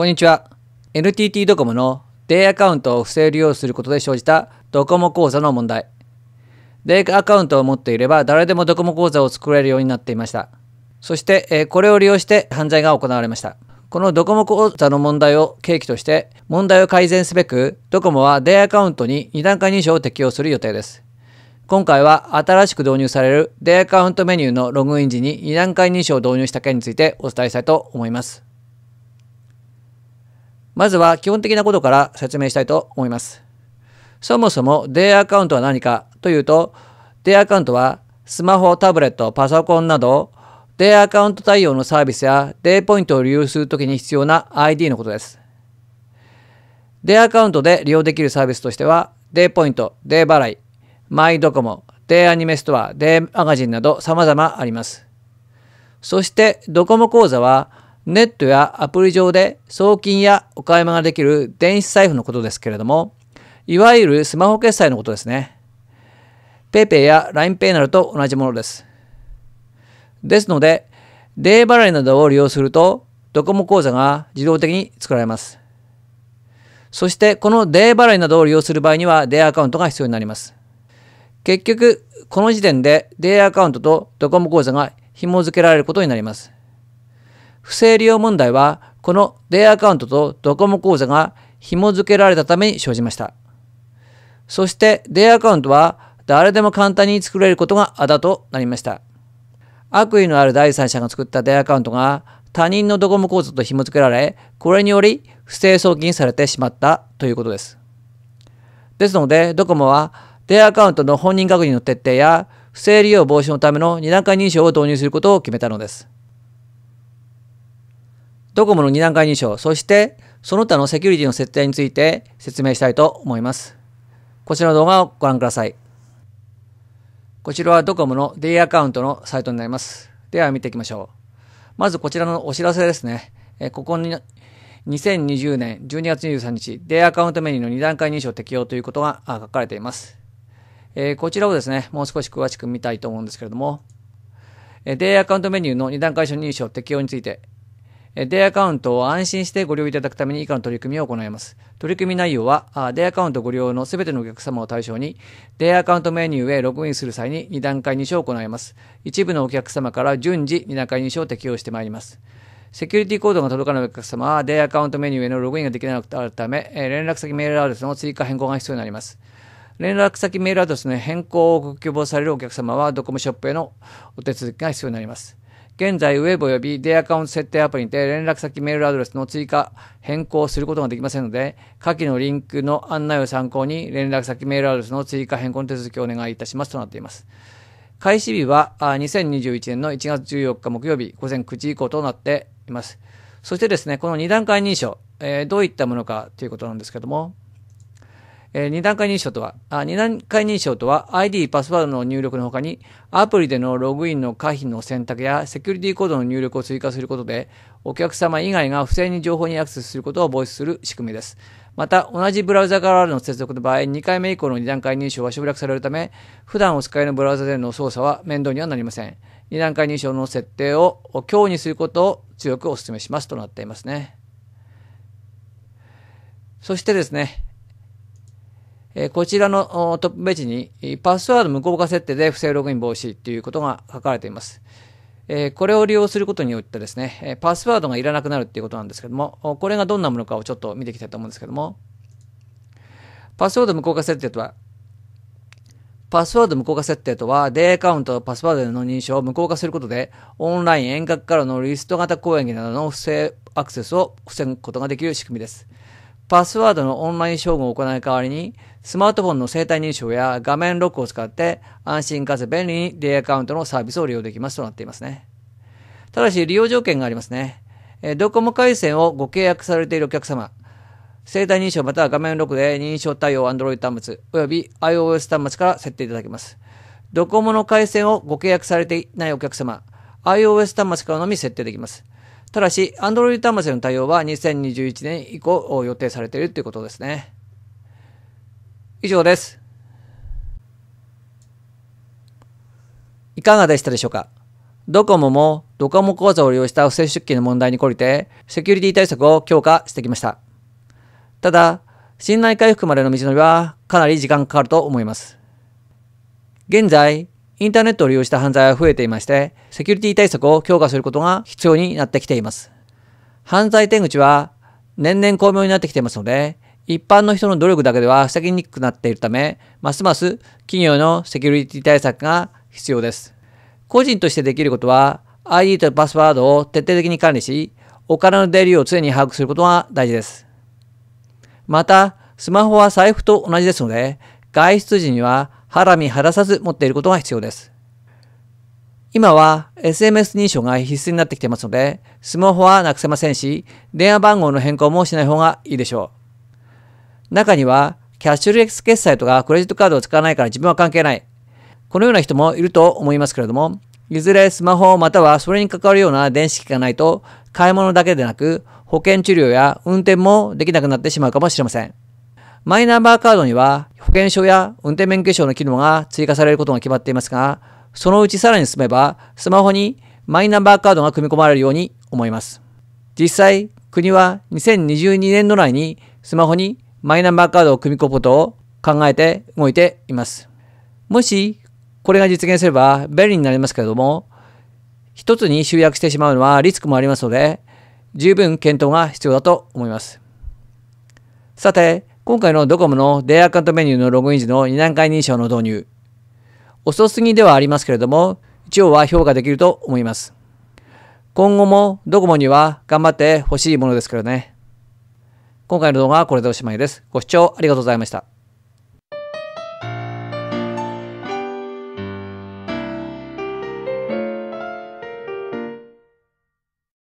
こんにちは。NTT ドコモのデイアカウントを不正利用することで生じたドコモ口座の問題。デイアカウントを持っていれば誰でもドコモ口座を作れるようになっていました。そして、これを利用して犯罪が行われました。このドコモ口座の問題を契機として、問題を改善すべく、ドコモはデイアカウントに2段階認証を適用する予定です。今回は新しく導入されるデイアカウントメニューのログイン時に2段階認証を導入した件についてお伝えしたいと思います。まずは基本的なことから説明したいと思います。そもそもデイアカウントは何かというと、デイアカウントはスマホ、タブレット、パソコンなど、デイアカウント対応のサービスやデイポイントを利用するときに必要な ID のことです。デイアカウントで利用できるサービスとしては、デイポイント、デイ払い、マイドコモ、デイアニメストア、デイマガジンなど様々あります。そして、ドコモ口座は、ネットやアプリ上で送金やお買い物ができる電子財布のことですけれども、いわゆるスマホ決済のことですね。PayPay や LINEPay などと同じものです。ですので、デー払いなどを利用すると、ドコモ口座が自動的に作られます。そしてこのデー払いなどを利用する場合にはデーアカウントが必要になります。結局、この時点でデーアカウントとドコモ口座が紐付けられることになります。不正利用問題はこのデイアカウントとドコモ口座が紐付けられたために生じました。そしてデイアカウントは誰でも簡単に作れることがあだとなりました。悪意のある第三者が作ったデイアカウントが他人のドコモ口座と紐付けられ、これにより不正送金されてしまったということです。ですので、ドコモはデイアカウントの本人確認の徹底や不正利用防止のための二段階認証を導入することを決めたのです。ドコモの2段階認証、そしてその他のセキュリティの設定について説明したいと思います。こちらの動画をご覧ください。こちらはドコモの D アカウントのサイトになります。では見ていきましょう。まずこちらのお知らせですね。えここに2020年12月23日、D アカウントメニューの2段階認証適用ということが書かれています。えこちらをですね、もう少し詳しく見たいと思うんですけれども、デイアカウントメニューの2段階認証適用について、デイアカウントを安心してご利用いただくために以下の取り組みを行います。取り組み内容は、デイアカウントご利用のすべてのお客様を対象に、デイアカウントメニューへログインする際に2段階認証を行います。一部のお客様から順次2段階認証を適用してまいります。セキュリティコードが届かないお客様は、デイアカウントメニューへのログインができなくなるため、連絡先メールアドレスの追加変更が必要になります。連絡先メールアドレスの変更をご希望されるお客様は、ドコモショップへのお手続きが必要になります。現在、ウェブおよびデイアカウント設定アプリにて連絡先メールアドレスの追加、変更することができませんので、下記のリンクの案内を参考に連絡先メールアドレスの追加変更の手続きをお願いいたしますとなっています。開始日は2021年の1月14日木曜日午前9時以降となっています。そしてですね、この2段階認証、えー、どういったものかということなんですけども、えー、2段階認証とは、あ2段階認証とは ID、パスワードの入力の他に、アプリでのログインの可否の選択やセキュリティコードの入力を追加することで、お客様以外が不正に情報にアクセスすることを防止する仕組みです。また、同じブラウザからの接続の場合、2回目以降の2段階認証は省略されるため、普段お使いのブラウザでの操作は面倒にはなりません。2段階認証の設定を強にすることを強くお勧めしますとなっていますね。そしてですね、えこちらのトップページにパスワード無効化設定で不正ログイン防止ということが書かれています。えこれを利用することによってですね、パスワードがいらなくなるっていうことなんですけども、これがどんなものかをちょっと見ていきたいと思うんですけども、パスワード無効化設定とは、パスワード無効化設定とは、デーカウントパスワードでの認証を無効化することで、オンライン遠隔からのリスト型攻撃などの不正アクセスを防ぐことができる仕組みです。パスワードのオンライン照合を行う代わりに、スマートフォンの生体認証や画面ロックを使って安心かつ便利にイアカウントのサービスを利用できますとなっていますね。ただし利用条件がありますね。えドコモ回線をご契約されているお客様、生体認証または画面ロックで認証対応 Android 端末及び iOS 端末から設定いただけます。ドコモの回線をご契約されていないお客様、iOS 端末からのみ設定できます。ただし、Android 端末への対応は2021年以降予定されているということですね。以上です。いかがでしたでしょうかドコモもドコモ口座を利用した不正出金の問題に懲りて、セキュリティ対策を強化してきました。ただ、信頼回復までの道のりはかなり時間かかると思います。現在、インターネットを利用した犯罪は増えていまして、セキュリティ対策を強化することが必要になってきています。犯罪手口は年々巧妙になってきていますので、一般の人の努力だけでは防ぎにくくなっているため、ますます企業のセキュリティ対策が必要です。個人としてできることは、ID とパスワードを徹底的に管理し、お金の出入りを常に把握することが大事です。また、スマホは財布と同じですので、外出時には腹身晴らさず持っていることが必要です。今は SMS 認証が必須になってきてますので、スマホはなくせませんし、電話番号の変更もしない方がいいでしょう。中には、キャッシュレス決済とかクレジットカードを使わないから自分は関係ない。このような人もいると思いますけれども、いずれスマホまたはそれに関わるような電子機器がないと、買い物だけでなく、保険治療や運転もできなくなってしまうかもしれません。マイナンバーカードには保険証や運転免許証の機能が追加されることが決まっていますが、そのうちさらに進めば、スマホにマイナンバーカードが組み込まれるように思います。実際、国は2022年度内にスマホにマイナンバーカードを組み込むことを考えて動いています。もし、これが実現すれば便利になりますけれども、一つに集約してしまうのはリスクもありますので、十分検討が必要だと思います。さて、今回のドコモのデイアカウントメニューのログイン時の2段階認証の導入。遅すぎではありますけれども、一応は評価できると思います。今後もドコモには頑張ってほしいものですけどね。今回の動画はこれでおしまいです。ご視聴ありがとうございました。